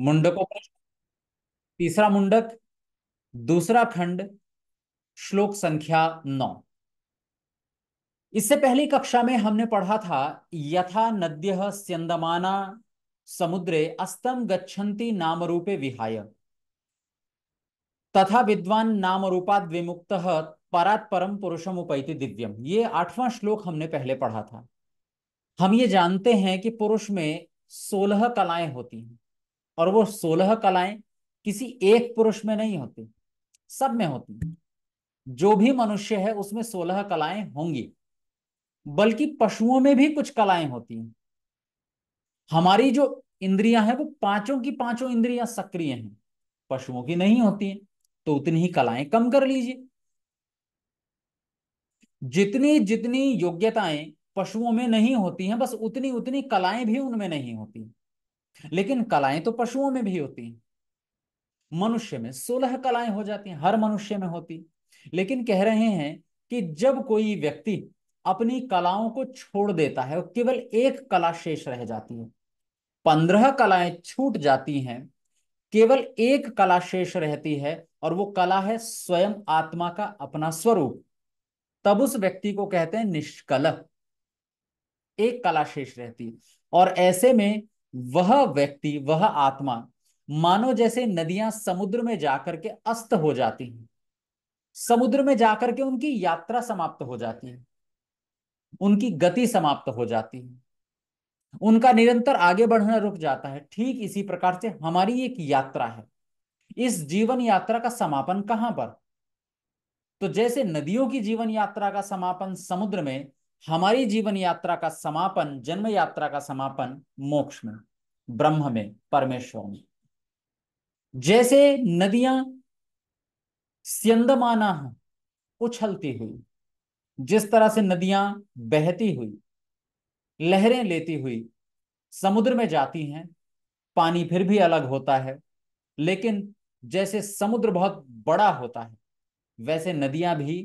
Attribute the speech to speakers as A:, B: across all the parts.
A: मुंडकों का तीसरा मुंडक दूसरा खंड श्लोक संख्या नौ इससे पहली कक्षा में हमने पढ़ा था यथा नद्य स्यंदमाना समुद्रे अस्तम गच्छन्ति नाम रूपे विहाय तथा विद्वान नाम रूपाद विमुक्त परात परम पुरुषम उपैति दिव्यम ये आठवां श्लोक हमने पहले पढ़ा था हम ये जानते हैं कि पुरुष में सोलह कलाएं होती हैं और वो सोलह कलाएं किसी एक पुरुष में नहीं होती सब में होती जो भी मनुष्य है उसमें सोलह कलाएं होंगी बल्कि पशुओं में भी कुछ कलाएं होती हैं हमारी जो इंद्रियां हैं वो पांचों की पांचों इंद्रियां सक्रिय हैं पशुओं की नहीं होती हैं तो उतनी ही कलाएं कम कर लीजिए जितनी जितनी योग्यताएं पशुओं में नहीं होती हैं बस उतनी उतनी कलाएं भी उनमें नहीं होती लेकिन कलाएं तो पशुओं में भी होती हैं मनुष्य में सोलह कलाएं हो जाती हैं हर मनुष्य में होती लेकिन कह रहे हैं कि जब कोई व्यक्ति अपनी कलाओं को छोड़ देता है केवल एक कला शेष रह जाती है पंद्रह कलाएं छूट जाती हैं केवल एक कला शेष रहती है और वो कला है स्वयं आत्मा का अपना स्वरूप तब उस व्यक्ति को कहते हैं निष्कल एक कला शेष रहती है और ऐसे में वह व्यक्ति वह आत्मा मानो जैसे नदियां समुद्र में जाकर के अस्त हो जाती हैं समुद्र में जाकर के उनकी यात्रा समाप्त हो जाती है उनकी गति समाप्त हो जाती है उनका निरंतर आगे बढ़ना रुक जाता है ठीक इसी प्रकार से हमारी एक यात्रा है इस जीवन यात्रा का समापन कहां पर तो जैसे नदियों की जीवन यात्रा का समापन समुद्र में हमारी जीवन यात्रा का समापन जन्म यात्रा का समापन मोक्ष में ब्रह्म में परमेश्वर में जैसे नदियां स्यंदमाना उछलती हुई जिस तरह से नदियां बहती हुई लहरें लेती हुई समुद्र में जाती हैं पानी फिर भी अलग होता है लेकिन जैसे समुद्र बहुत बड़ा होता है वैसे नदियां भी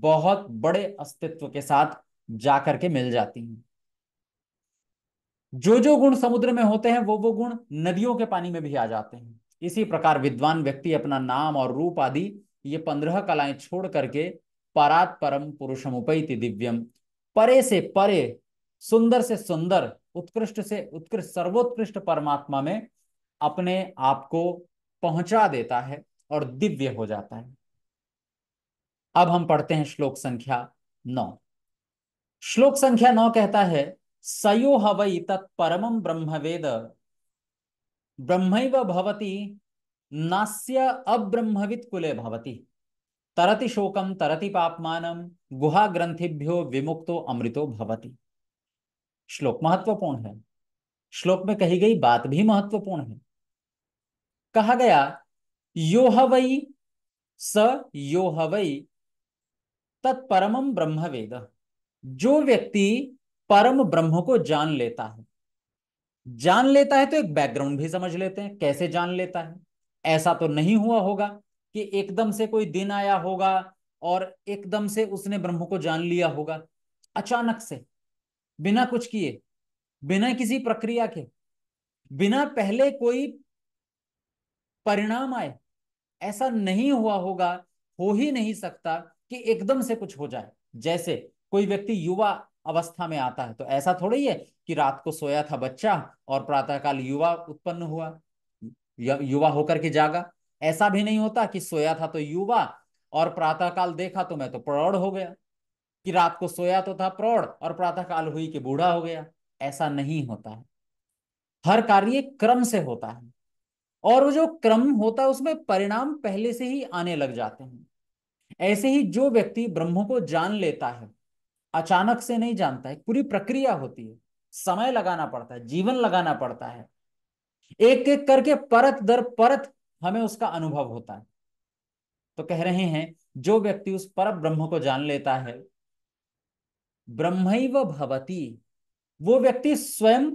A: बहुत बड़े अस्तित्व के साथ जा करके मिल जाती हैं जो जो गुण समुद्र में होते हैं वो वो गुण नदियों के पानी में भी आ जाते हैं इसी प्रकार विद्वान व्यक्ति अपना नाम और रूप आदि ये पंद्रह कलाएं छोड़ करके परात परम पुरुषम उपैति दिव्यम परे से परे सुंदर से सुंदर उत्कृष्ट से उत्कृष्ट सर्वोत्कृष्ट परमात्मा में अपने आप को पहुंचा देता है और दिव्य हो जाता है अब हम पढ़ते हैं श्लोक संख्या नौ श्लोक संख्या नौ कहता है सयो हवई तत्परम ब्रह्मवेद ब्रह्म भवती नास्य अब्रह्मवित कुले भवती तरति शोकम तरति पापमान गुहा ग्रंथिभ्यो विमुक्तो अमृतो भवती श्लोक महत्वपूर्ण है श्लोक में कही गई बात भी महत्वपूर्ण है कहा गया यो हवई स यो हवई तत्परम ब्रह्मवेद जो व्यक्ति परम ब्रह्म को जान लेता है जान लेता है तो एक बैकग्राउंड भी समझ लेते हैं कैसे जान लेता है ऐसा तो नहीं हुआ होगा कि एकदम से कोई दिन आया होगा और एकदम से उसने ब्रह्म को जान लिया होगा अचानक से बिना कुछ किए बिना किसी प्रक्रिया के बिना पहले कोई परिणाम आए ऐसा नहीं हुआ होगा हो ही नहीं सकता कि एकदम से कुछ हो जाए जैसे कोई व्यक्ति युवा अवस्था में आता है तो ऐसा थोड़ी है कि रात को सोया था बच्चा और प्रातःकाल युवा उत्पन्न हुआ युवा होकर के जागा ऐसा भी नहीं होता कि सोया था तो युवा और प्रातःकाल देखा तो मैं तो प्रौढ़ हो गया कि रात को सोया तो था प्रौढ़ और प्रातःकाल हुई कि बूढ़ा हो गया ऐसा नहीं होता है हर कार्य क्रम से होता है और वो जो क्रम होता है उसमें परिणाम पहले से ही आने लग जाते हैं ऐसे ही जो व्यक्ति ब्रह्म को जान लेता है अचानक से नहीं जानता है पूरी प्रक्रिया होती है समय लगाना पड़ता है जीवन लगाना पड़ता है एक एक करके परत दर परत हमें उसका अनुभव होता है तो कह रहे हैं जो व्यक्ति उस पर ब्रह्म को जान लेता है ब्रह्म भवती वो व्यक्ति स्वयं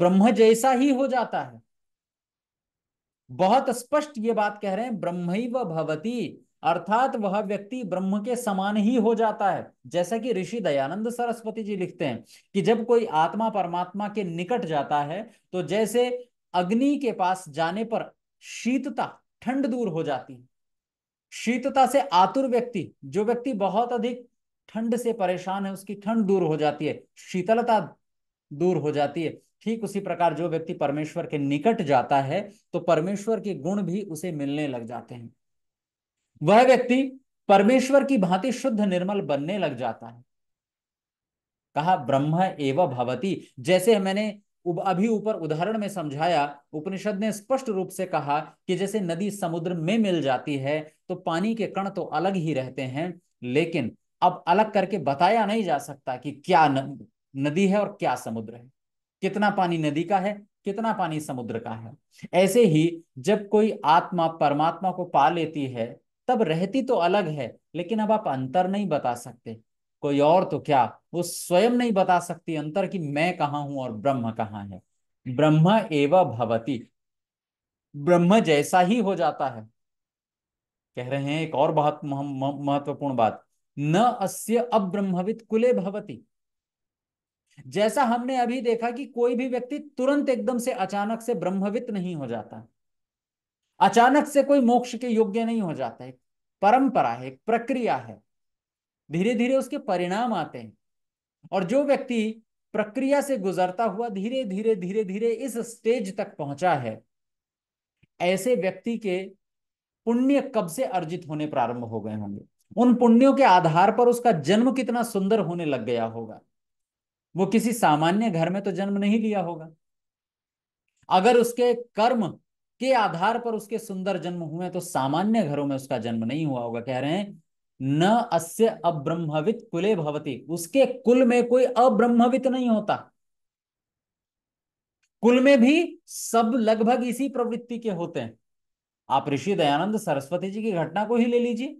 A: ब्रह्म जैसा ही हो जाता है बहुत स्पष्ट ये बात कह रहे हैं ब्रह्म भवती अर्थात वह व्यक्ति ब्रह्म के समान ही हो जाता है जैसा कि ऋषि दयानंद सरस्वती जी लिखते हैं कि जब कोई आत्मा परमात्मा के निकट जाता है तो जैसे अग्नि के पास जाने पर शीतता ठंड दूर हो जाती है शीतता से आतुर व्यक्ति जो व्यक्ति बहुत अधिक ठंड से परेशान है उसकी ठंड दूर हो जाती है शीतलता दूर हो जाती है ठीक उसी प्रकार जो व्यक्ति परमेश्वर के निकट जाता है तो परमेश्वर के गुण भी उसे मिलने लग जाते हैं वह व्यक्ति परमेश्वर की भांति शुद्ध निर्मल बनने लग जाता है कहा ब्रह्म एवं भवती जैसे मैंने अभी ऊपर उदाहरण में समझाया उपनिषद ने स्पष्ट रूप से कहा कि जैसे नदी समुद्र में मिल जाती है तो पानी के कण तो अलग ही रहते हैं लेकिन अब अलग करके बताया नहीं जा सकता कि क्या नदी है और क्या समुद्र है कितना पानी नदी का है कितना पानी समुद्र का है ऐसे ही जब कोई आत्मा परमात्मा को पा लेती है तब रहती तो अलग है लेकिन अब आप अंतर नहीं बता सकते कोई और तो क्या वो स्वयं नहीं बता सकती अंतर कि मैं कहाँ हूं और ब्रह्म कहाँ है ब्रह्म एवं भवती ब्रह्म जैसा ही हो जाता है कह रहे हैं एक और बहुत महत्वपूर्ण बात न अस्य अब्रह्मविद कुले भवती जैसा हमने अभी देखा कि कोई भी व्यक्ति तुरंत एकदम से अचानक से ब्रह्मवित नहीं हो जाता अचानक से कोई मोक्ष के योग्य नहीं हो जाता है परंपरा है एक प्रक्रिया है धीरे धीरे उसके परिणाम आते हैं और जो व्यक्ति प्रक्रिया से गुजरता हुआ धीरे धीरे धीरे धीरे इस स्टेज तक पहुंचा है ऐसे व्यक्ति के पुण्य कब से अर्जित होने प्रारंभ हो गए होंगे उन पुण्यों के आधार पर उसका जन्म कितना सुंदर होने लग गया होगा वो किसी सामान्य घर में तो जन्म नहीं लिया होगा अगर उसके कर्म के आधार पर उसके सुंदर जन्म हुए तो सामान्य घरों में उसका जन्म नहीं हुआ होगा कह रहे हैं न अस्य अब्रह्मवित कुले भवती उसके कुल में कोई अब्रह्मवित नहीं होता कुल में भी सब लगभग इसी प्रवृत्ति के होते हैं आप ऋषि दयानंद सरस्वती जी की घटना को ही ले लीजिए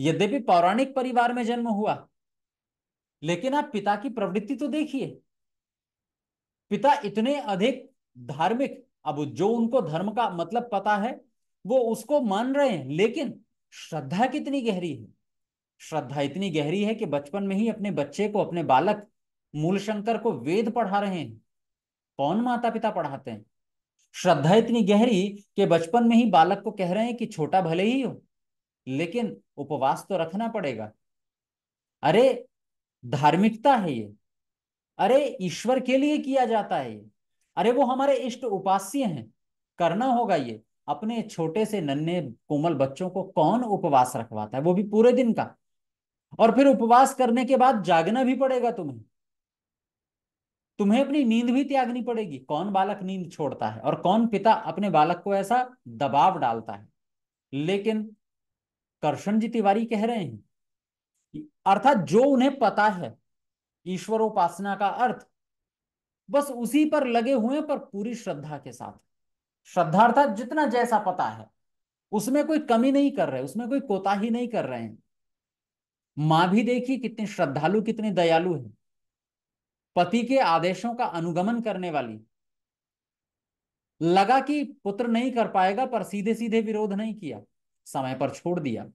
A: यद्यपि पौराणिक परिवार में जन्म हुआ लेकिन आप पिता की प्रवृत्ति तो देखिए पिता इतने अधिक धार्मिक अब जो उनको धर्म का मतलब पता है वो उसको मान रहे हैं लेकिन श्रद्धा कितनी गहरी है श्रद्धा इतनी गहरी है कि बचपन में ही अपने बच्चे को अपने बालक मूल शंकर को वेद पढ़ा रहे हैं कौन माता पिता पढ़ाते हैं श्रद्धा इतनी गहरी कि बचपन में ही बालक को कह रहे हैं कि छोटा भले ही हो लेकिन उपवास तो रखना पड़ेगा अरे धार्मिकता है ये अरे ईश्वर के लिए किया जाता है ये अरे वो हमारे इष्ट उपास्य हैं करना होगा ये अपने छोटे से नन्हे कोमल बच्चों को कौन उपवास रखवाता है वो भी पूरे दिन का और फिर उपवास करने के बाद जागना भी पड़ेगा तुम्हें तुम्हें अपनी नींद भी त्यागनी पड़ेगी कौन बालक नींद छोड़ता है और कौन पिता अपने बालक को ऐसा दबाव डालता है लेकिन कर्शन जी तिवारी कह रहे हैं अर्थात जो उन्हें पता है ईश्वर उपासना का अर्थ बस उसी पर लगे हुए पर पूरी श्रद्धा के साथ श्रद्धा अर्थात जितना जैसा पता है उसमें कोई कमी नहीं कर रहे उसमें कोई कोताही नहीं कर रहे हैं मां भी देखिए कितनी श्रद्धालु कितने दयालु है पति के आदेशों का अनुगमन करने वाली लगा कि पुत्र नहीं कर पाएगा पर सीधे सीधे विरोध नहीं किया समय पर छोड़ दिया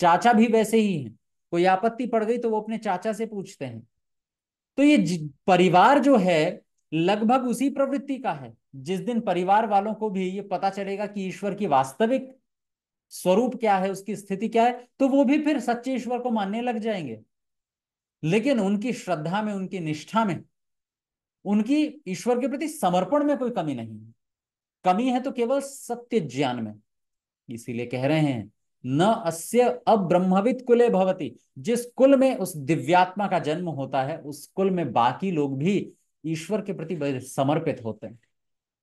A: चाचा भी वैसे ही है कोई आपत्ति पड़ गई तो वो अपने चाचा से पूछते हैं तो ये परिवार जो है लगभग उसी प्रवृत्ति का है जिस दिन परिवार वालों को भी ये पता चलेगा कि ईश्वर की वास्तविक स्वरूप क्या है उसकी स्थिति क्या है तो वो भी फिर सच्चे ईश्वर को मानने लग जाएंगे लेकिन उनकी श्रद्धा में उनकी निष्ठा में उनकी ईश्वर के प्रति समर्पण में कोई कमी नहीं है कमी है तो केवल सत्य ज्ञान में इसीलिए कह रहे हैं न अस्य अब्रह्मविद कुले भवती जिस कुल में उस दिव्यात्मा का जन्म होता है उस कुल में बाकी लोग भी ईश्वर के प्रति समर्पित होते हैं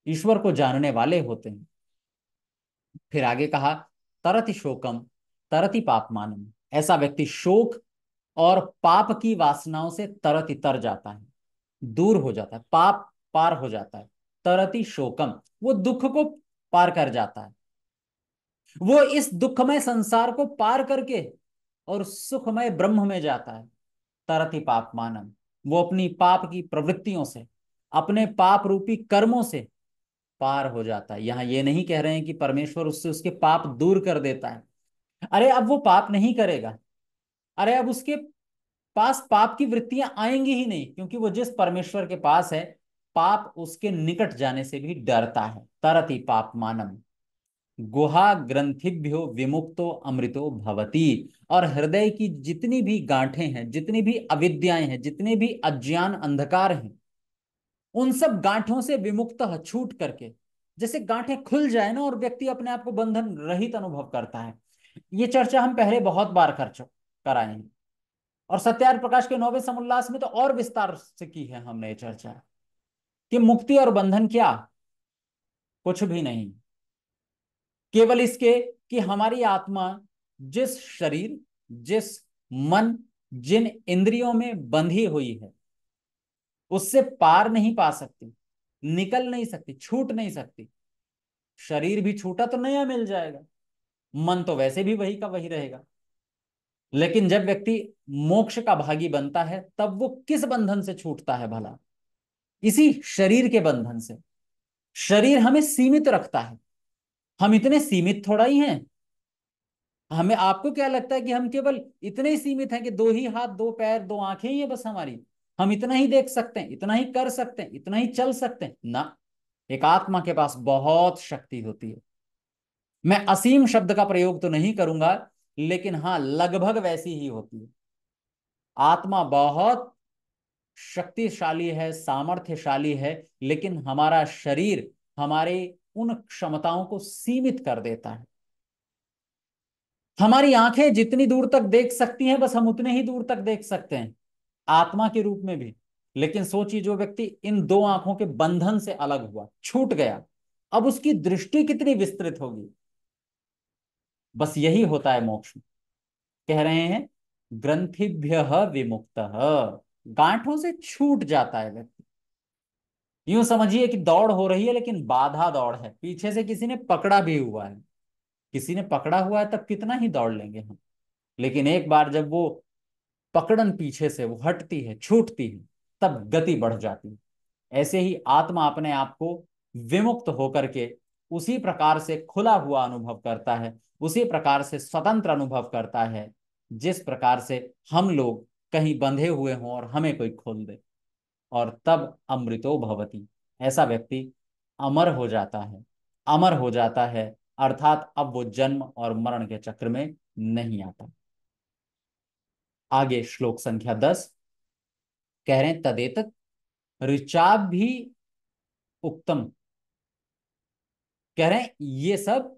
A: ईश्वर को जानने वाले होते हैं फिर आगे कहा तरति शोकम तरति पापमानम ऐसा व्यक्ति शोक और पाप की वासनाओं से तरत तर जाता है दूर हो जाता है पाप पार हो जाता है तरति शोकम वो दुख को पार कर जाता है वो इस दुखमय संसार को पार करके और सुखमय ब्रह्म में जाता है तरति पाप मानम वो अपनी पाप की प्रवृत्तियों से अपने पाप रूपी कर्मों से पार हो जाता है यहां ये नहीं कह रहे हैं कि परमेश्वर उससे उसके पाप दूर कर देता है अरे अब वो पाप नहीं करेगा अरे अब उसके पास पाप की वृत्तियां आएंगी ही नहीं क्योंकि वो जिस परमेश्वर के पास है पाप उसके निकट जाने से भी डरता है तरत ही पाप मानम गुहा ग्रंथिभ्यो विमुक्तो अमृतो भवती और हृदय की जितनी भी गांठें हैं जितनी भी अविद्याएं हैं जितने भी अज्ञान अंधकार हैं उन सब गांठों से विमुक्त छूट करके जैसे गांठें खुल जाए ना और व्यक्ति अपने आप को बंधन रहित अनुभव करता है ये चर्चा हम पहले बहुत बार कर कराए हैं और सत्यार प्रकाश के नौवे समोल्लास में तो और विस्तार से की है हमने ये चर्चा कि मुक्ति और बंधन क्या कुछ भी नहीं केवल इसके कि हमारी आत्मा जिस शरीर जिस मन जिन इंद्रियों में बंधी हुई है उससे पार नहीं पा सकती निकल नहीं सकती छूट नहीं सकती शरीर भी छूटा तो नया मिल जाएगा मन तो वैसे भी वही का वही रहेगा लेकिन जब व्यक्ति मोक्ष का भागी बनता है तब वो किस बंधन से छूटता है भला इसी शरीर के बंधन से शरीर हमें सीमित रखता है हम इतने सीमित थोड़ा ही हैं हमें आपको क्या लगता है कि हम केवल इतने ही सीमित हैं कि दो ही हाथ दो पैर दो आंखें ही है बस हमारी हम इतना ही देख सकते हैं इतना ही कर सकते हैं इतना ही चल सकते हैं ना एक आत्मा के पास बहुत शक्ति होती है मैं असीम शब्द का प्रयोग तो नहीं करूंगा लेकिन हाँ लगभग वैसी ही होती है आत्मा बहुत शक्तिशाली है सामर्थ्यशाली है लेकिन हमारा शरीर हमारे उन क्षमताओं को सीमित कर देता है हमारी आंखें जितनी दूर तक देख सकती हैं बस हम उतने ही दूर तक देख सकते हैं आत्मा के रूप में भी लेकिन सोचिए जो व्यक्ति इन दो आंखों के बंधन से अलग हुआ छूट गया अब उसकी दृष्टि कितनी विस्तृत होगी बस यही होता है मोक्ष कह रहे हैं ग्रंथिभ्य विमुक्त गांठों से छूट जाता है व्यक्ति यूं समझिए कि दौड़ हो रही है लेकिन बाधा दौड़ है पीछे से किसी ने पकड़ा भी हुआ है किसी ने पकड़ा हुआ है तब कितना ही दौड़ लेंगे हम लेकिन एक बार जब वो पकड़न पीछे से वो हटती है छूटती है तब गति बढ़ जाती है ऐसे ही आत्मा अपने आप को विमुक्त होकर के उसी प्रकार से खुला हुआ अनुभव करता है उसी प्रकार से स्वतंत्र अनुभव करता है जिस प्रकार से हम लोग कहीं बंधे हुए हों और हमें कोई खोल दे और तब अमृतो भवती ऐसा व्यक्ति अमर हो जाता है अमर हो जाता है अर्थात अब वो जन्म और मरण के चक्र में नहीं आता आगे श्लोक संख्या दस कह रहे हैं तदेत ऋचाब भी उत्तम कह रहे हैं ये सब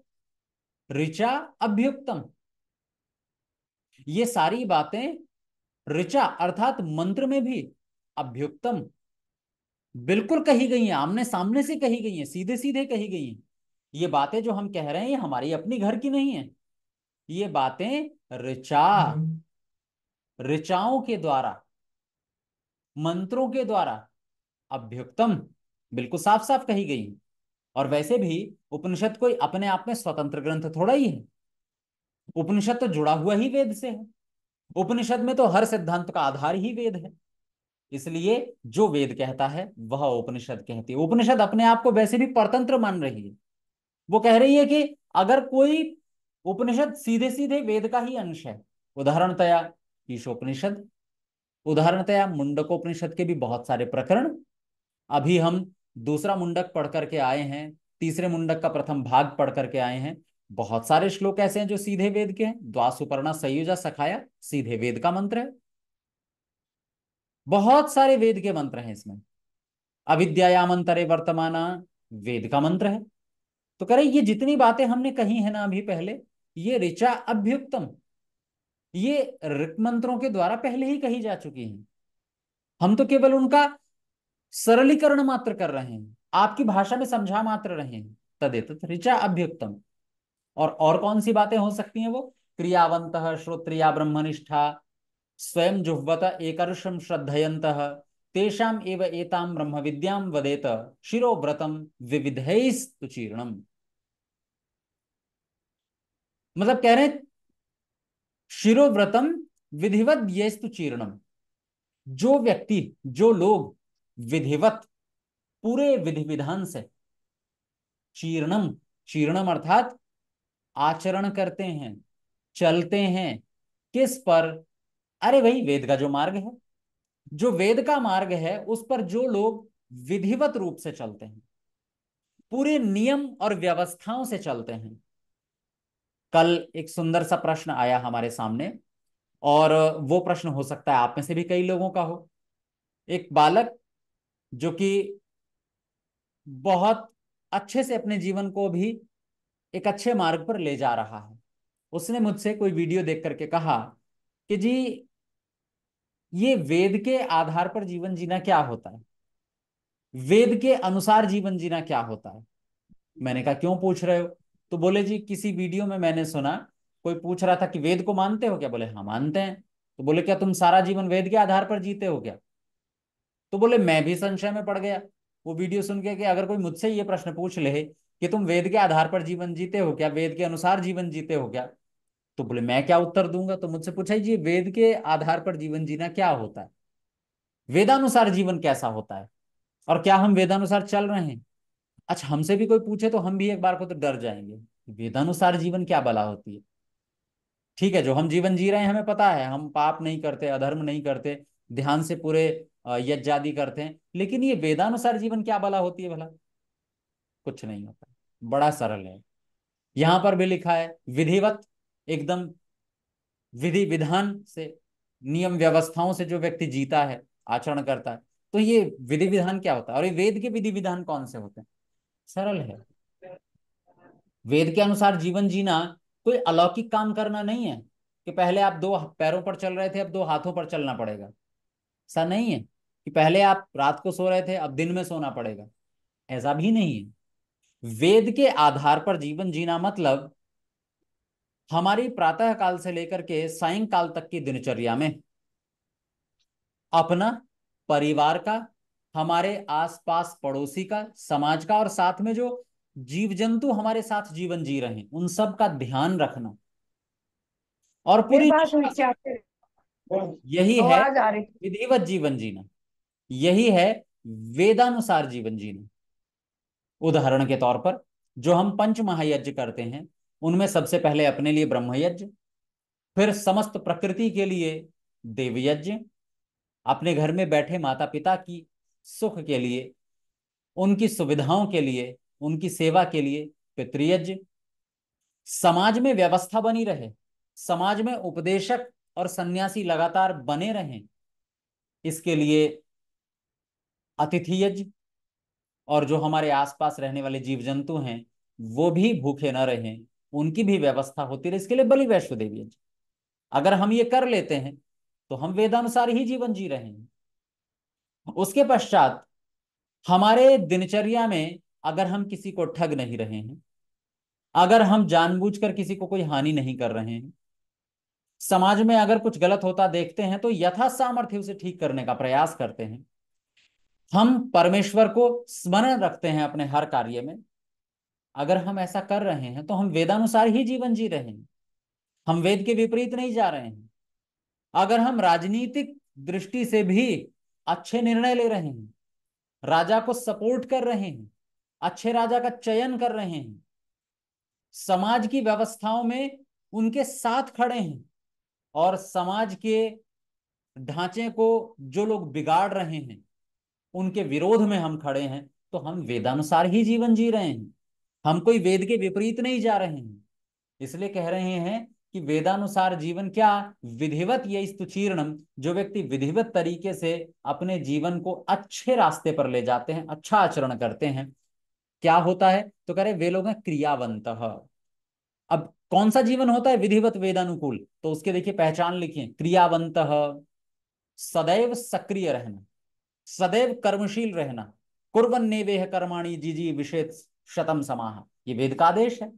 A: ऋचा अभ्युक्तम ये सारी बातें ऋचा अर्थात मंत्र में भी अभ्युक्तम बिल्कुल कही गई है आमने सामने से कही गई है सीधे सीधे कही गई हैं ये बातें जो हम कह रहे हैं ये हमारी अपनी घर की नहीं है ये बातें ऋचा ऋचाओं के द्वारा मंत्रों के द्वारा अभ्युक्तम बिल्कुल साफ साफ कही गई है और वैसे भी उपनिषद कोई अपने आप में स्वतंत्र ग्रंथ थोड़ा ही है उपनिषद तो जुड़ा हुआ ही वेद से है उपनिषद में तो हर सिद्धांत का आधार ही वेद है इसलिए जो वेद कहता है वह उपनिषद कहती है उपनिषद अपने आप को वैसे भी परतंत्र मान रही है वो कह रही है कि अगर कोई उपनिषद सीधे सीधे वेद का ही अंश है उदाहरणतया ईशोपनिषद उदाहरणतया मुंडकोपनिषद के भी बहुत सारे प्रकरण अभी हम दूसरा मुंडक पढ़ करके आए हैं तीसरे मुंडक का प्रथम भाग पढ़ करके आए हैं बहुत सारे श्लोक ऐसे हैं जो सीधे वेद के हैं द्वासुपर्णा सयुजा सखाया सीधे वेद का मंत्र है बहुत सारे वेद के मंत्र हैं इसमें अविद्यायामंतरे वर्तमान वेद का मंत्र है तो करे ये जितनी बातें हमने कही है ना अभी पहले ये ऋचा अभ्युक्तम ये ऋक मंत्रों के द्वारा पहले ही कही जा चुकी हैं हम तो केवल उनका सरलीकरण मात्र कर रहे हैं आपकी भाषा में समझा मात्र रहे हैं तदेत ऋचा अभ्युक्तम और और कौन सी बातें हो सकती हैं वो क्रियावंत श्रोत्रिया ब्रह्मनिष्ठा स्वयं जुह्वत एक श्रद्धयत तेषाम् एव एतां वदेत शिरोव्रतं विविधैस्तु चीर्णम मतलब कह रहे हैं व्रतम विधिवत येस्तु चीर्णम जो व्यक्ति जो लोग विधिवत पूरे विधि विधान से चीर्णम चीर्णम अर्थात आचरण करते हैं चलते हैं किस पर अरे भाई वेद का जो मार्ग है जो वेद का मार्ग है उस पर जो लोग विधिवत रूप से चलते हैं पूरे नियम और व्यवस्थाओं से चलते हैं कल एक सुंदर सा प्रश्न आया हमारे सामने और वो प्रश्न हो सकता है आप में से भी कई लोगों का हो एक बालक जो कि बहुत अच्छे से अपने जीवन को भी एक अच्छे मार्ग पर ले जा रहा है उसने मुझसे कोई वीडियो देख करके कहा कि जी ये वेद के आधार पर जीवन जीना क्या होता है वेद के अनुसार जीवन जीना क्या होता है मैंने कहा क्यों पूछ रहे हो तो बोले जी किसी वीडियो में मैंने सुना कोई पूछ रहा था कि वेद को मानते हो क्या बोले हाँ मानते हैं तो बोले क्या तुम सारा जीवन वेद के आधार पर जीते हो क्या तो बोले मैं भी संशय में पड़ गया वो वीडियो सुन के कि अगर कोई मुझसे ये प्रश्न पूछ ले कि तुम वेद के आधार पर जीवन जीते हो क्या वेद के अनुसार जीवन जीते हो क्या तो बोले मैं क्या उत्तर दूंगा तो मुझसे पूछा जी वेद के आधार पर जीवन जीना क्या होता है वेदानुसार जीवन कैसा होता है और क्या हम वेदानुसार चल रहे हैं अच्छा हमसे भी कोई पूछे तो हम भी एक बार को तो डर जाएंगे वेदानुसार जीवन क्या बला होती है ठीक है जो हम जीवन जी रहे हैं हमें पता है हम पाप नहीं करते अधर्म नहीं करते ध्यान से पूरे यज्ञादि करते हैं लेकिन ये वेदानुसार जीवन क्या बला होती है भला कुछ नहीं होता बड़ा सरल है यहां पर भी लिखा है विधिवत एकदम विधि विधान से नियम व्यवस्थाओं से जो व्यक्ति जीता है आचरण करता है तो ये विधि विधान क्या होता है और ये वेद के विधि विधान कौन से होते हैं सरल है वेद के अनुसार जीवन जीना कोई अलौकिक काम करना नहीं है कि पहले आप दो पैरों पर चल रहे थे अब दो हाथों पर चलना पड़ेगा ऐसा नहीं है कि पहले आप रात को सो रहे थे अब दिन में सोना पड़ेगा ऐसा भी नहीं है वेद के आधार पर जीवन जीना मतलब हमारी प्रातः काल से लेकर के सायंकाल तक की दिनचर्या में अपना परिवार का हमारे आसपास पड़ोसी का समाज का और साथ में जो जीव जंतु हमारे साथ जीवन जी रहे हैं उन सब का ध्यान रखना और पूरी यही है विधिवत जीवन जीना यही है वेदानुसार जीवन जीना उदाहरण के तौर पर जो हम पंच महायज्ञ करते हैं उनमें सबसे पहले अपने लिए ब्रह्म यज्ञ फिर समस्त प्रकृति के लिए देवयज्ञ अपने घर में बैठे माता पिता की सुख के लिए उनकी सुविधाओं के लिए उनकी सेवा के लिए पितृयज्ञ समाज में व्यवस्था बनी रहे समाज में उपदेशक और सन्यासी लगातार बने रहें इसके लिए अतिथि यज्ञ और जो हमारे आसपास रहने वाले जीव जंतु हैं वो भी भूखे न रहें उनकी भी व्यवस्था होती रही इसके लिए बलि वैष्णो देवी जी अगर हम ये कर लेते हैं तो हम वेदानुसार ही जीवन जी रहे हैं उसके पश्चात हमारे दिनचर्या में अगर हम किसी को ठग नहीं रहे हैं अगर हम जानबूझकर किसी को कोई हानि नहीं कर रहे हैं समाज में अगर कुछ गलत होता देखते हैं तो यथा सामर्थ्य उसे ठीक करने का प्रयास करते हैं हम परमेश्वर को स्मरण रखते हैं अपने हर कार्य में अगर हम ऐसा कर रहे हैं तो हम वेदानुसार ही जीवन जी रहे हैं हम वेद के विपरीत नहीं जा रहे हैं अगर हम राजनीतिक दृष्टि से भी अच्छे निर्णय ले रहे हैं राजा को सपोर्ट कर रहे हैं अच्छे राजा का चयन कर रहे हैं समाज की व्यवस्थाओं में उनके साथ खड़े हैं और समाज के ढांचे को जो लोग बिगाड़ रहे हैं उनके विरोध में हम खड़े हैं तो हम वेदानुसार ही जीवन जी रहे हैं हम कोई वेद के विपरीत नहीं जा रहे हैं इसलिए कह रहे हैं कि वेदानुसार जीवन क्या विधिवत ये स्तुचीर्णम जो व्यक्ति विधिवत तरीके से अपने जीवन को अच्छे रास्ते पर ले जाते हैं अच्छा आचरण करते हैं क्या होता है तो कह रहे वे लोग हैं क्रियावंत अब कौन सा जीवन होता है विधिवत वेदानुकूल तो उसके देखिए पहचान लिखिए क्रियावंत सदैव सक्रिय रहना सदैव कर्मशील रहना कुर्बन ने वेह कर्माणी जी जी विशेष शतम समाह ये वेद का आदेश है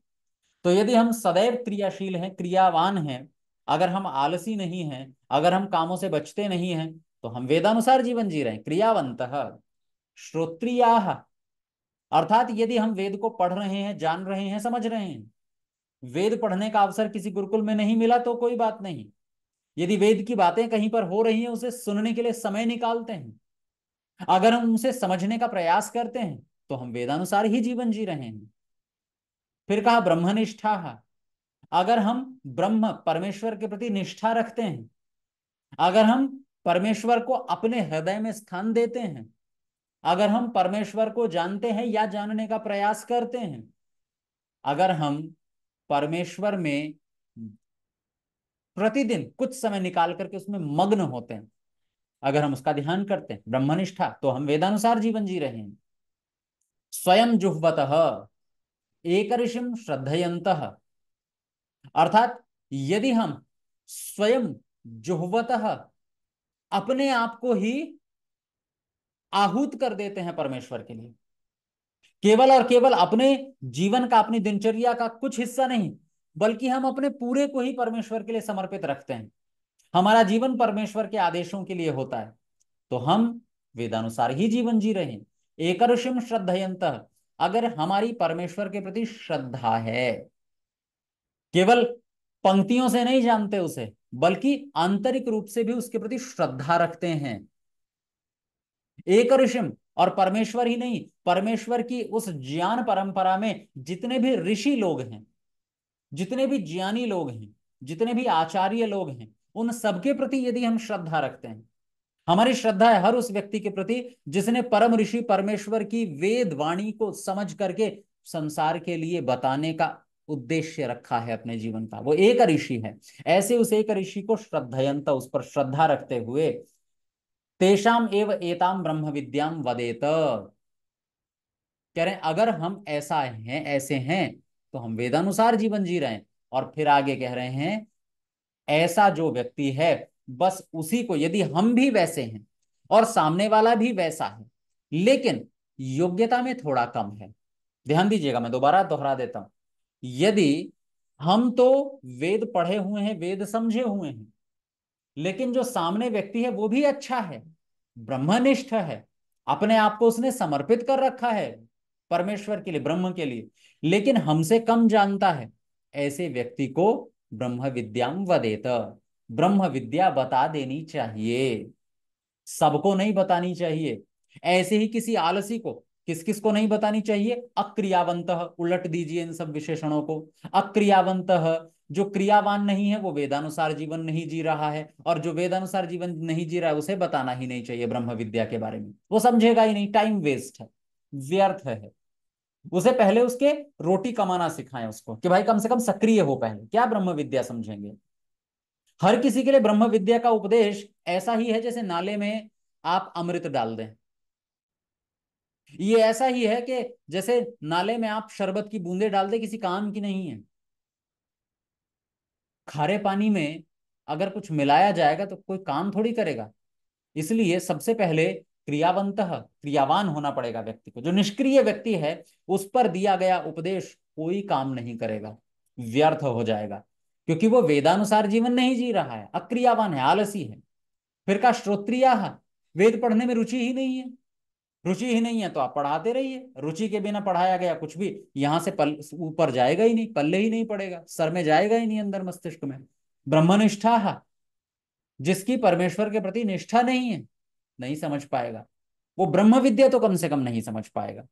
A: तो यदि हम सदैव क्रियाशील हैं क्रियावान हैं अगर हम आलसी नहीं हैं अगर हम कामों से बचते नहीं हैं तो हम वेदानुसार जीवन जी रहे हैं क्रियावंत श्रोत्रिया अर्थात यदि हम वेद को पढ़ रहे हैं जान रहे हैं समझ रहे हैं वेद पढ़ने का अवसर किसी गुरुकुल में नहीं मिला तो कोई बात नहीं यदि वेद की बातें कहीं पर हो रही हैं उसे सुनने के लिए समय निकालते हैं अगर हम उसे समझने का प्रयास करते हैं तो हम वेदानुसार ही जीवन जी रहे हैं फिर कहा ब्रह्मनिष्ठा अगर हम ब्रह्म परमेश्वर के प्रति निष्ठा रखते हैं अगर हम परमेश्वर को अपने हृदय में स्थान देते हैं अगर हम परमेश्वर को जानते हैं या जानने का प्रयास करते हैं अगर हम परमेश्वर में प्रतिदिन कुछ समय निकाल करके उसमें मग्न होते हैं अगर हम उसका ध्यान करते हैं ब्रह्मनिष्ठा तो हम वेदानुसार जीवन जी रहे हैं स्वयं जुह्वत एक ऋषि श्रद्धयंत अर्थात यदि हम स्वयं जुहवत अपने आप को ही आहूत कर देते हैं परमेश्वर के लिए केवल और केवल अपने जीवन का अपनी दिनचर्या का कुछ हिस्सा नहीं बल्कि हम अपने पूरे को ही परमेश्वर के लिए समर्पित रखते हैं हमारा जीवन परमेश्वर के आदेशों के लिए होता है तो हम वेदानुसार ही जीवन जी रहे हैं एक ऋषिम श्रद्धयंत अगर हमारी परमेश्वर के प्रति श्रद्धा है केवल पंक्तियों से नहीं जानते उसे बल्कि आंतरिक रूप से भी उसके प्रति श्रद्धा रखते हैं एक ऋषिम और परमेश्वर ही नहीं परमेश्वर की उस ज्ञान परंपरा में जितने भी ऋषि लोग हैं जितने भी ज्ञानी लोग हैं जितने भी आचार्य लोग हैं उन सबके प्रति यदि हम श्रद्धा रखते हैं हमारी श्रद्धा है हर उस व्यक्ति के प्रति जिसने परम ऋषि परमेश्वर की वेद वाणी को समझ करके संसार के लिए बताने का उद्देश्य रखा है अपने जीवन का वो एक ऋषि है ऐसे उस एक ऋषि को श्रद्धयंता उस पर श्रद्धा रखते हुए तेषाम एव एताम ब्रह्म विद्याम वदेत कह रहे अगर हम ऐसा हैं ऐसे हैं तो हम वेदानुसार जीवन जी रहे हैं और फिर आगे कह रहे हैं ऐसा जो व्यक्ति है बस उसी को यदि हम भी वैसे हैं और सामने वाला भी वैसा है लेकिन योग्यता में थोड़ा कम है ध्यान दीजिएगा मैं दोबारा दोहरा देता हूं यदि हम तो वेद पढ़े हुए हैं वेद समझे हुए हैं लेकिन जो सामने व्यक्ति है वो भी अच्छा है ब्रह्मनिष्ठ है अपने आप को उसने समर्पित कर रखा है परमेश्वर के लिए ब्रह्म के लिए लेकिन हमसे कम जानता है ऐसे व्यक्ति को ब्रह्म विद्याम वदेत ब्रह्म विद्या बता देनी चाहिए सबको नहीं बतानी चाहिए ऐसे ही किसी आलसी को किस किस को नहीं बतानी चाहिए अक्रियावंत उलट दीजिए इन सब विशेषणों को अक्रियावंत जो क्रियावान नहीं है वो वेदानुसार जीवन नहीं जी रहा है और जो वेदानुसार जीवन नहीं जी रहा है उसे बताना ही नहीं चाहिए ब्रह्म विद्या के बारे में वो समझेगा ही नहीं टाइम वेस्ट है व्यर्थ है उसे पहले उसके रोटी कमाना सिखाएं उसको कि भाई कम से कम सक्रिय हो पहले क्या ब्रह्म विद्या समझेंगे हर किसी के लिए ब्रह्म विद्या का उपदेश ऐसा ही है जैसे नाले में आप अमृत डाल दें ये ऐसा ही है कि जैसे नाले में आप शरबत की बूंदे डाल दें किसी काम की नहीं है खारे पानी में अगर कुछ मिलाया जाएगा तो कोई काम थोड़ी करेगा इसलिए सबसे पहले क्रियावंत क्रियावान होना पड़ेगा व्यक्ति को जो निष्क्रिय व्यक्ति है उस पर दिया गया उपदेश कोई काम नहीं करेगा व्यर्थ हो जाएगा क्योंकि वो वेदानुसार जीवन नहीं जी रहा है अक्रियावान है आलसी है फिर का श्रोत्रिया है वेद पढ़ने में रुचि ही नहीं है रुचि ही नहीं है तो आप पढ़ाते रहिए रुचि के बिना पढ़ाया गया कुछ भी यहां से पल ऊपर जाएगा ही नहीं पल्ले ही नहीं पड़ेगा सर में जाएगा ही नहीं अंदर मस्तिष्क में ब्रह्मनिष्ठा है जिसकी परमेश्वर के प्रति निष्ठा नहीं है नहीं समझ पाएगा वो ब्रह्म विद्या तो कम से कम नहीं समझ पाएगा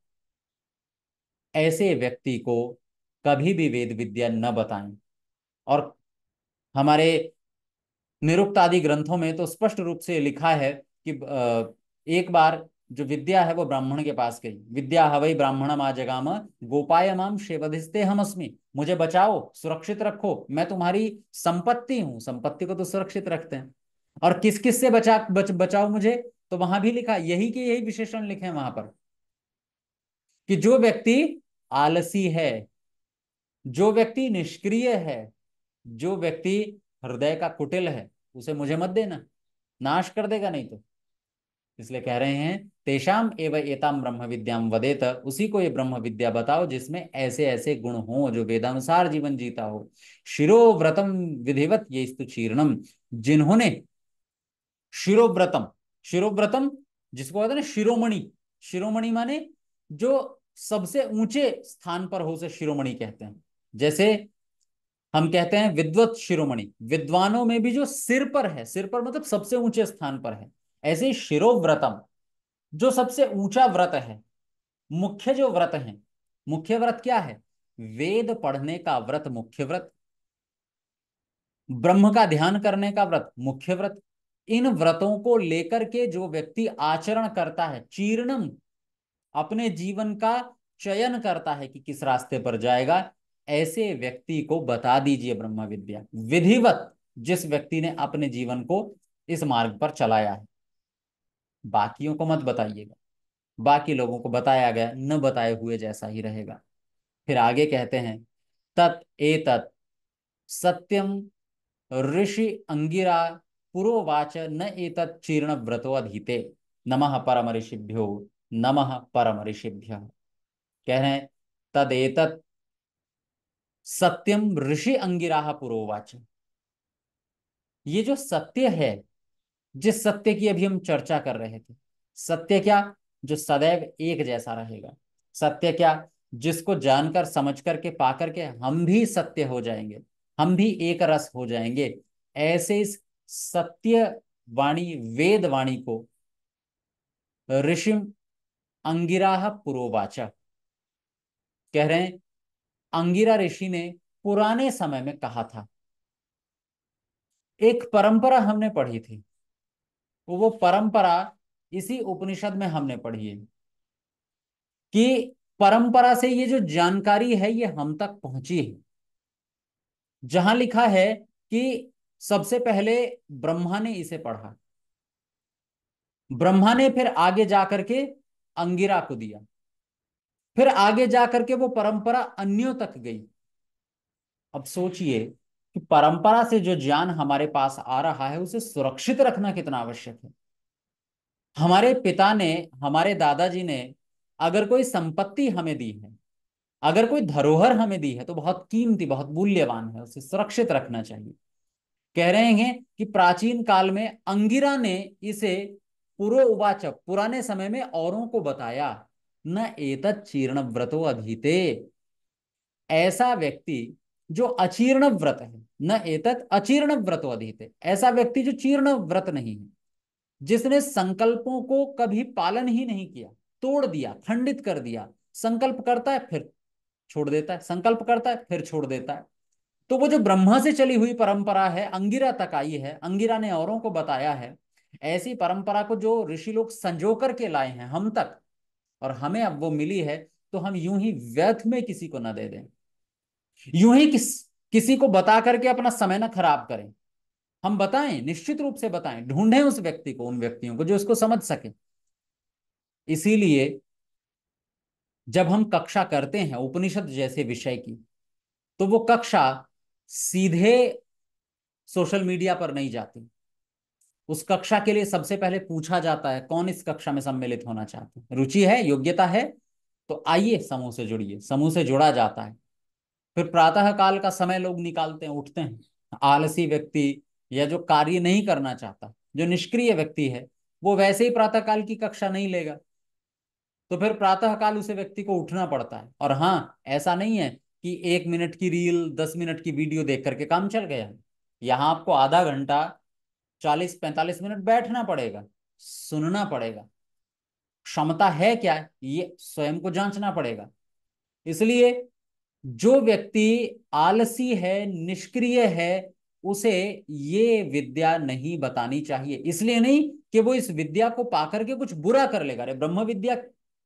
A: ऐसे व्यक्ति को कभी भी वेद विद्या न बताएं और हमारे निरुक्त आदि ग्रंथों में तो स्पष्ट रूप से लिखा है कि एक बार जो विद्या है वो ब्राह्मण के पास गई विद्या हवई ब्राह्मण मा जगाम गोपाय माम शेवधिस्ते हम अस्मी मुझे बचाओ सुरक्षित रखो मैं तुम्हारी संपत्ति हूं संपत्ति को तो सुरक्षित रखते हैं और किस किस से बचा बच, बचाओ मुझे तो वहां भी लिखा यही के यही विशेषण लिखे हैं वहां पर कि जो व्यक्ति आलसी है जो व्यक्ति निष्क्रिय है जो व्यक्ति हृदय का कुटिल है उसे मुझे मत देना नाश कर देगा नहीं तो इसलिए कह रहे हैं तेषाम एव एताम ब्रह्म विद्याम वदेत उसी को ये ब्रह्म विद्या बताओ जिसमें ऐसे ऐसे गुण हो जो वेदानुसार जीवन जीता हो शिरोव्रतम विधिवत ये चीर्णम जिन्होंने शिरोव्रतम शिरोव्रतम जिसको कहते हैं ना शिरोमणि शिरोमणि माने जो सबसे ऊंचे स्थान पर हो उसे शिरोमणि कहते हैं जैसे हम कहते हैं विद्वत शिरोमणि विद्वानों में भी जो सिर पर है सिर पर मतलब सबसे ऊंचे स्थान पर है ऐसे ही शिरोव्रतम जो सबसे ऊंचा व्रत है मुख्य जो व्रत है मुख्य व्रत क्या है वेद पढ़ने का व्रत मुख्य व्रत ब्रह्म का ध्यान करने का व्रत मुख्य व्रत इन व्रतों को लेकर के जो व्यक्ति आचरण करता है चीर्णम अपने जीवन का चयन करता है कि किस रास्ते पर जाएगा ऐसे व्यक्ति को बता दीजिए ब्रह्म विद्या विधिवत जिस व्यक्ति ने अपने जीवन को इस मार्ग पर चलाया है बाकियों को मत बताइएगा बाकी लोगों को बताया गया न बताए हुए जैसा ही रहेगा फिर आगे कहते हैं तत् तत् सत्यम ऋषि अंगिरा पुरोवाच न एतत् चीर्ण व्रतो अधीते नम परम ऋषिभ्यो नम परम ऋषिभ्य कह रहे हैं तदेतत् सत्यम ऋषि अंगिराह पुरोवाच ये जो सत्य है जिस सत्य की अभी हम चर्चा कर रहे थे सत्य क्या जो सदैव एक जैसा रहेगा सत्य क्या जिसको जानकर समझ करके पा करके हम भी सत्य हो जाएंगे हम भी एक रस हो जाएंगे ऐसे इस सत्य वाणी वेद वाणी को ऋषि अंगिराह पुरोवाचा कह रहे हैं अंगिरा ऋषि ने पुराने समय में कहा था एक परंपरा हमने पढ़ी थी तो वो परंपरा इसी उपनिषद में हमने पढ़ी है कि परंपरा से ये जो जानकारी है ये हम तक पहुंची है जहां लिखा है कि सबसे पहले ब्रह्मा ने इसे पढ़ा ब्रह्मा ने फिर आगे जाकर के अंगिरा को दिया फिर आगे जा करके वो परंपरा अन्यों तक गई अब सोचिए कि परंपरा से जो ज्ञान हमारे पास आ रहा है उसे सुरक्षित रखना कितना आवश्यक है हमारे पिता ने हमारे दादाजी ने अगर कोई संपत्ति हमें दी है अगर कोई धरोहर हमें दी है तो बहुत कीमती बहुत मूल्यवान है उसे सुरक्षित रखना चाहिए कह रहे हैं कि प्राचीन काल में अंगिरा ने इसे पुरोवाचक पुराने समय में औरों को बताया न एतत् चीर्ण व्रतो अधीते ऐसा व्यक्ति जो अचीर्ण व्रत है न एतत् अचीर्ण व्रतो अधीते ऐसा व्यक्ति जो चीर्ण व्रत नहीं है जिसने संकल्पों को कभी पालन ही नहीं किया तोड़ दिया खंडित कर दिया संकल्प करता है फिर छोड़ देता है संकल्प करता है फिर छोड़ देता है तो वो जो ब्रह्मा से चली हुई परंपरा है अंगिरा तक आई है अंगिरा ने औरों को बताया है ऐसी परंपरा को जो ऋषि लोग संजो करके लाए हैं हम तक और हमें अब वो मिली है तो हम यूं ही व्यर्थ में किसी को ना दे दें यूं ही किस किसी को बता करके अपना समय ना खराब करें हम बताएं निश्चित रूप से बताएं ढूंढें उस व्यक्ति को उन व्यक्तियों को जो उसको समझ सके इसीलिए जब हम कक्षा करते हैं उपनिषद जैसे विषय की तो वो कक्षा सीधे सोशल मीडिया पर नहीं जाती उस कक्षा के लिए सबसे पहले पूछा जाता है कौन इस कक्षा में सम्मिलित होना चाहते हैं रुचि है योग्यता है तो आइए समूह से जुड़िए समूह से जुड़ा जाता है फिर प्रातः काल का समय लोग निकालते हैं उठते हैं आलसी व्यक्ति या जो कार्य नहीं करना चाहता जो निष्क्रिय व्यक्ति है वो वैसे ही प्रातःकाल की कक्षा नहीं लेगा तो फिर प्रातःकाल उसे व्यक्ति को उठना पड़ता है और हाँ ऐसा नहीं है कि एक मिनट की रील दस मिनट की वीडियो देख करके काम चल गया यहाँ आपको आधा घंटा चालीस पैंतालीस मिनट बैठना पड़ेगा सुनना पड़ेगा क्षमता है क्या ये स्वयं को जांचना पड़ेगा इसलिए जो व्यक्ति आलसी है निष्क्रिय है उसे ये विद्या नहीं बतानी चाहिए इसलिए नहीं कि वो इस विद्या को पाकर के कुछ बुरा कर लेगा अरे ब्रह्म विद्या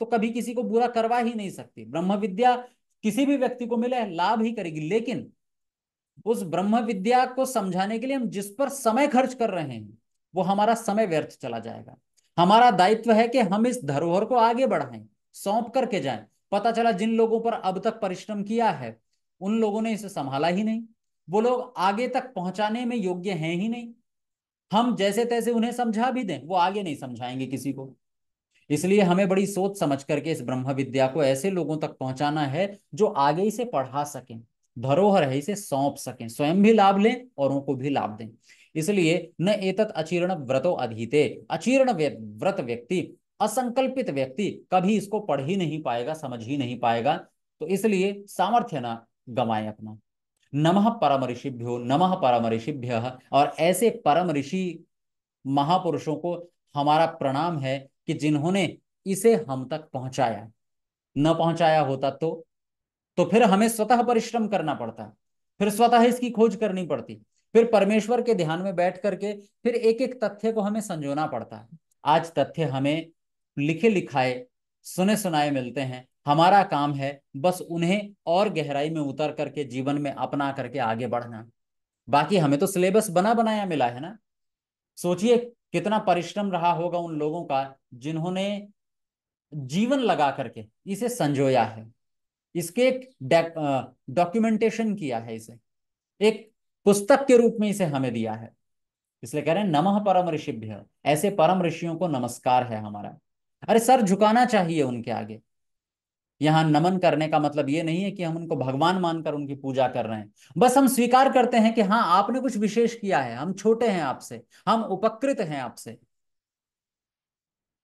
A: तो कभी किसी को बुरा करवा ही नहीं सकती ब्रह्म विद्या किसी भी व्यक्ति को मिले लाभ ही करेगी लेकिन उस ब्रह्म विद्या को समझाने के लिए हम जिस पर समय खर्च कर रहे हैं वो हमारा समय व्यर्थ चला जाएगा हमारा दायित्व है कि हम इस धरोहर को आगे बढ़ाएं सौंप करके जाएं पता चला जिन लोगों पर अब तक परिश्रम किया है उन लोगों ने इसे संभाला ही नहीं वो लोग आगे तक पहुंचाने में योग्य हैं ही नहीं हम जैसे तैसे उन्हें समझा भी दें वो आगे नहीं समझाएंगे किसी को इसलिए हमें बड़ी सोच समझ करके इस ब्रह्म विद्या को ऐसे लोगों तक पहुंचाना है जो आगे इसे पढ़ा सकें धरोहर है इसे सौंप सकें स्वयं भी लाभ लें औरों को भी लाभ दें इसलिए न एतत अचीर्ण व्रतो अधीते अचीर्ण व्रत व्यक्ति असंकल्पित व्यक्ति कभी इसको पढ़ ही नहीं पाएगा समझ ही नहीं पाएगा तो इसलिए सामर्थ्य ना गवाए अपना नमः परम ऋषिभ्यो नमः परम ऋषिभ्य और ऐसे परम ऋषि महापुरुषों को हमारा प्रणाम है कि जिन्होंने इसे हम तक पहुंचाया न पहुंचाया होता तो तो फिर हमें स्वतः परिश्रम करना पड़ता है फिर स्वतः इसकी खोज करनी पड़ती फिर परमेश्वर के ध्यान में बैठ करके फिर एक एक तथ्य को हमें संजोना पड़ता है आज तथ्य हमें लिखे लिखाए सुने सुनाए मिलते हैं हमारा काम है बस उन्हें और गहराई में उतर करके जीवन में अपना करके आगे बढ़ना बाकी हमें तो सिलेबस बना बनाया मिला है ना सोचिए कितना परिश्रम रहा होगा उन लोगों का जिन्होंने जीवन लगा करके इसे संजोया है इसके एक डॉक्यूमेंटेशन किया है इसे एक पुस्तक के रूप में इसे हमें दिया है इसलिए कह रहे हैं नमः परम ऋषिभ्य ऐसे परम ऋषियों को नमस्कार है हमारा अरे सर झुकाना चाहिए उनके आगे यहां नमन करने का मतलब ये नहीं है कि हम उनको भगवान मानकर उनकी पूजा कर रहे हैं बस हम स्वीकार करते हैं कि हाँ आपने कुछ विशेष किया है हम छोटे हैं आपसे हम उपकृत हैं आपसे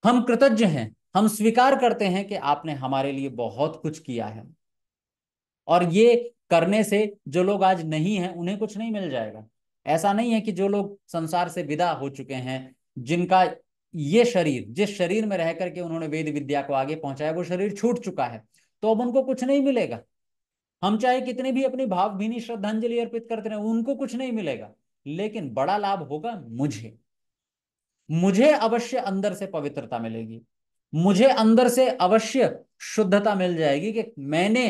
A: हम कृतज्ञ हैं हम स्वीकार करते हैं कि आपने हमारे लिए बहुत कुछ किया है और ये करने से जो लोग आज नहीं है उन्हें कुछ नहीं मिल जाएगा ऐसा नहीं है कि जो लोग संसार से विदा हो चुके हैं जिनका ये शरीर जिस शरीर में रह करके उन्होंने वेद विद्या को आगे पहुंचाया वो शरीर छूट चुका है तो अब उनको कुछ नहीं मिलेगा हम चाहे कितने भी अपनी भावभीनी श्रद्धांजलि अर्पित करते रहे उनको कुछ नहीं मिलेगा लेकिन बड़ा लाभ होगा मुझे मुझे अवश्य अंदर से पवित्रता मिलेगी मुझे अंदर से अवश्य शुद्धता मिल जाएगी कि मैंने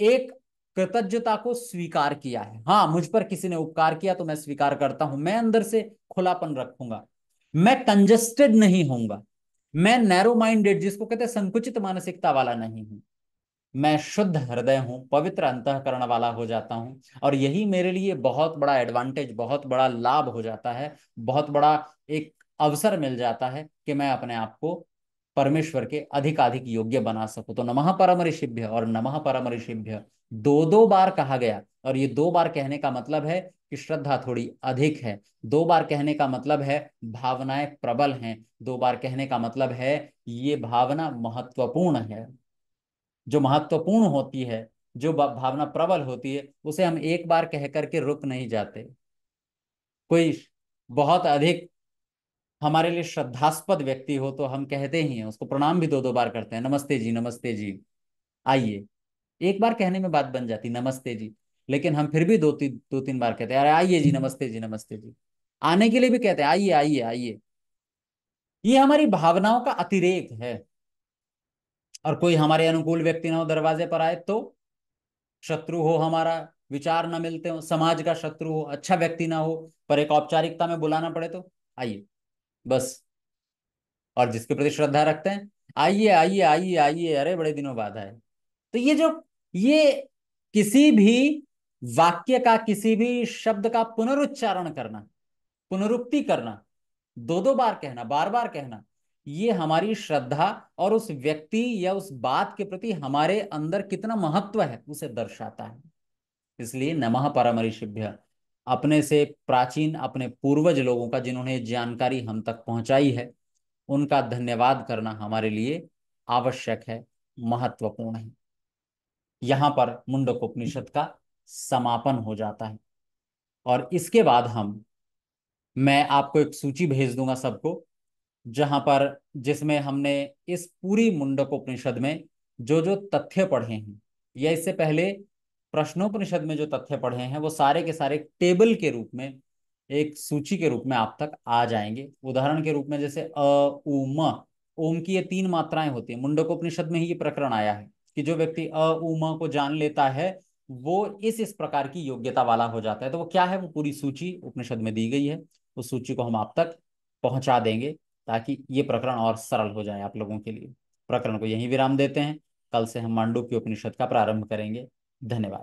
A: एक कृतज्ञता को स्वीकार किया है हाँ मुझ पर किसी ने उपकार किया तो मैं स्वीकार करता हूं मैं अंदर से खुलापन रखूंगा मैं कंजस्टेड नहीं होऊंगा मैं नैरो माइंडेड जिसको कहते हैं संकुचित मानसिकता वाला नहीं हूं मैं शुद्ध हृदय हूं पवित्र अंतकरण वाला हो जाता हूं और यही मेरे लिए बहुत बड़ा एडवांटेज बहुत बड़ा लाभ हो जाता है बहुत बड़ा एक अवसर मिल जाता है कि मैं अपने आप को परमेश्वर के अधिकाधिक योग्य बना सको तो नमः परमरिशिभ्य और नमः परमरिशिभ्य दो दो बार कहा गया और ये दो बार कहने का मतलब है कि श्रद्धा थोड़ी अधिक है दो बार कहने का मतलब है भावनाएं प्रबल हैं दो बार कहने का मतलब है ये भावना महत्वपूर्ण है जो महत्वपूर्ण होती है जो भावना प्रबल होती है उसे हम एक बार कह करके रुक नहीं जाते कोई बहुत अधिक हमारे लिए श्रद्धास्पद व्यक्ति हो तो हम कहते ही हैं उसको प्रणाम भी दो दो बार करते हैं नमस्ते जी नमस्ते जी आइए एक बार कहने में बात बन जाती नमस्ते जी लेकिन हम फिर भी दो तीन दो तीन बार कहते हैं अरे आइए जी नमस्ते जी नमस्ते जी आने के लिए भी कहते हैं आइए आइए आइए ये हमारी भावनाओं का अतिरेक है और कोई हमारे अनुकूल व्यक्ति ना हो दरवाजे पर आए तो शत्रु हो हमारा विचार ना मिलते हो समाज का शत्रु हो अच्छा व्यक्ति ना हो पर एक औपचारिकता में बुलाना पड़े तो आइए बस और जिसके प्रति श्रद्धा रखते हैं आइए आइए आइए आइए अरे बड़े दिनों बाद आए तो ये जो ये किसी भी वाक्य का किसी भी शब्द का पुनरुच्चारण करना पुनरुक्ति करना दो दो बार कहना बार बार कहना ये हमारी श्रद्धा और उस व्यक्ति या उस बात के प्रति हमारे अंदर कितना महत्व है उसे दर्शाता है इसलिए नमः परमरिशिभ्य अपने से प्राचीन अपने पूर्वज लोगों का जिन्होंने जानकारी हम तक पहुंचाई है उनका धन्यवाद करना हमारे लिए आवश्यक है महत्वपूर्ण है यहाँ पर मुंडक उपनिषद का समापन हो जाता है और इसके बाद हम मैं आपको एक सूची भेज दूंगा सबको जहां पर जिसमें हमने इस पूरी मुंडक उपनिषद में जो जो तथ्य पढ़े हैं या इससे पहले प्रश्नोपनिषद में जो तथ्य पढ़े हैं वो सारे के सारे टेबल के रूप में एक सूची के रूप में आप तक आ जाएंगे उदाहरण के रूप में जैसे अ उम ओम की ये तीन मात्राएं होती है मुंडकोपनिषद में ही ये प्रकरण आया है कि जो व्यक्ति अ उम को जान लेता है वो इस इस प्रकार की योग्यता वाला हो जाता है तो वो क्या है वो पूरी सूची उपनिषद में दी गई है उस सूची को हम आप तक पहुंचा देंगे ताकि ये प्रकरण और सरल हो जाए आप लोगों के लिए प्रकरण को यही विराम देते हैं कल से हम मांडू की उपनिषद का प्रारंभ करेंगे धन्यवाद